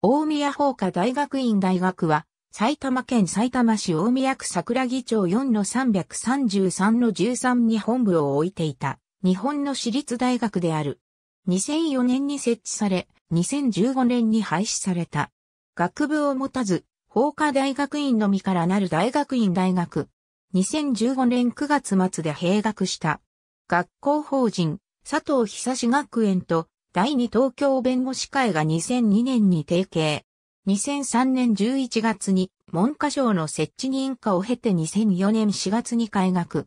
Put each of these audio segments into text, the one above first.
大宮法科大学院大学は、埼玉県埼玉市大宮区桜木町4の333の13に本部を置いていた、日本の私立大学である。2004年に設置され、2015年に廃止された。学部を持たず、法科大学院のみからなる大学院大学。2015年9月末で閉学した。学校法人、佐藤久志学園と第2東京弁護士会が2002年に提携。2003年11月に文科省の設置認可を経て2004年4月に開学。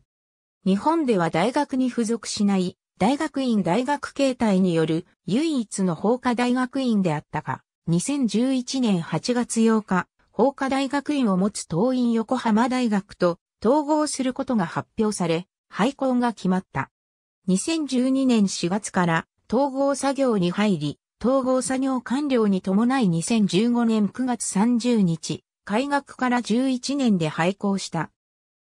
日本では大学に付属しない大学院大学形態による唯一の法科大学院であったが、2011年8月8日、法科大学院を持つ東院横浜大学と統合することが発表され、廃校が決まった。2012年4月から統合作業に入り、統合作業完了に伴い2015年9月30日、開学から11年で廃校した。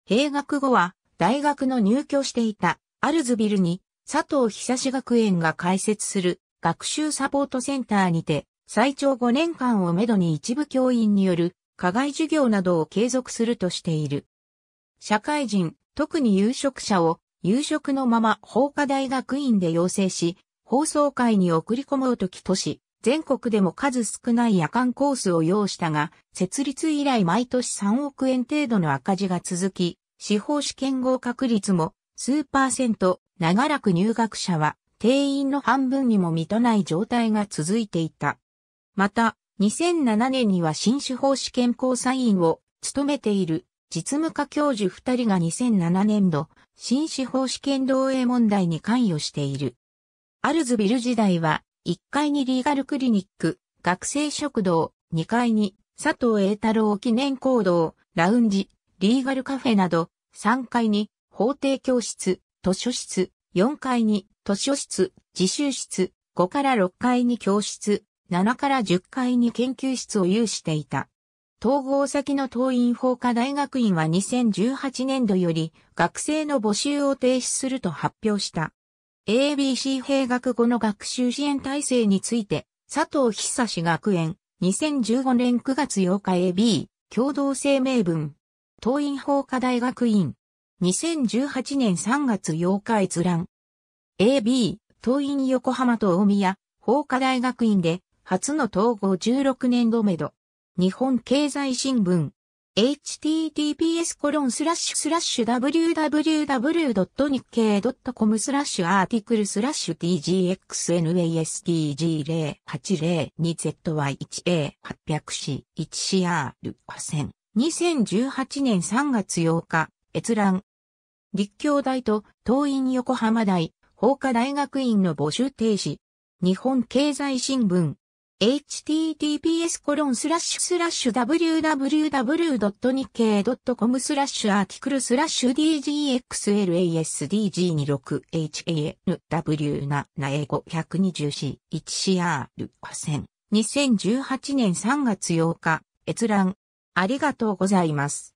閉学後は、大学の入居していた、アルズビルに、佐藤久志学園が開設する、学習サポートセンターにて、最長5年間をめどに一部教員による、課外授業などを継続するとしている。社会人、特に有職者を、有職のまま法科大学院で養成し、放送会に送り込もうときとし、全国でも数少ない夜間コースを要したが、設立以来毎年3億円程度の赤字が続き、司法試験合格率も数パーセント、長らく入学者は定員の半分にも満たない状態が続いていた。また、2007年には新司法試験交際員を務めている実務科教授2人が2007年度、新司法試験漏洩問題に関与している。アルズビル時代は、1階にリーガルクリニック、学生食堂、2階に佐藤栄太郎記念講堂、ラウンジ、リーガルカフェなど、3階に法廷教室、図書室、4階に図書室、自習室、5から6階に教室、7から10階に研究室を有していた。統合先の党員法科大学院は2018年度より学生の募集を停止すると発表した。ABC 兵学後の学習支援体制について、佐藤久志学園、2015年9月8日 AB、共同声明文、東院法科大学院、2018年3月8日閲覧、AB、東院横浜と大宮、法科大学院で、初の統合16年度目ど、日本経済新聞、https コロンスラッシュスラッシュ www.nikkei.com スラッシュアーティクルスラッシュ tgxnastg080-2zy1a800c1cr8000 2018年3月8日、閲覧。立教大と東院横浜大、法科大学院の募集停止。日本経済新聞。https コロンスラッシュスラッシュ www.nikkei.com スラッシュアーティクルスラッシュ dgxlasdg26hanw な英語 120c1cr 破線2018年3月8日閲覧ありがとうございます。